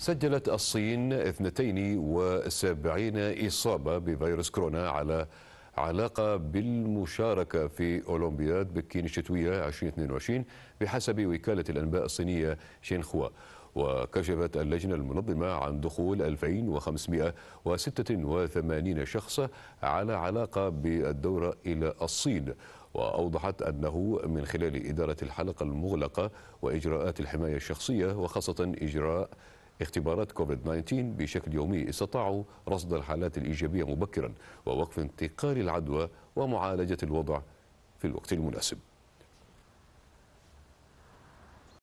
سجلت الصين 72 إصابة بفيروس كورونا على علاقة بالمشاركة في أولمبياد بكين الشتوية 2022 بحسب وكالة الأنباء الصينية شينخوا وكشفت اللجنة المنظمة عن دخول 2586 شخص على علاقة بالدورة إلى الصين وأوضحت أنه من خلال إدارة الحلقة المغلقة وإجراءات الحماية الشخصية وخاصة إجراء اختبارات كوفيد 19 بشكل يومي استطاعوا رصد الحالات الإيجابية مبكرا ووقف انتقال العدوى ومعالجة الوضع في الوقت المناسب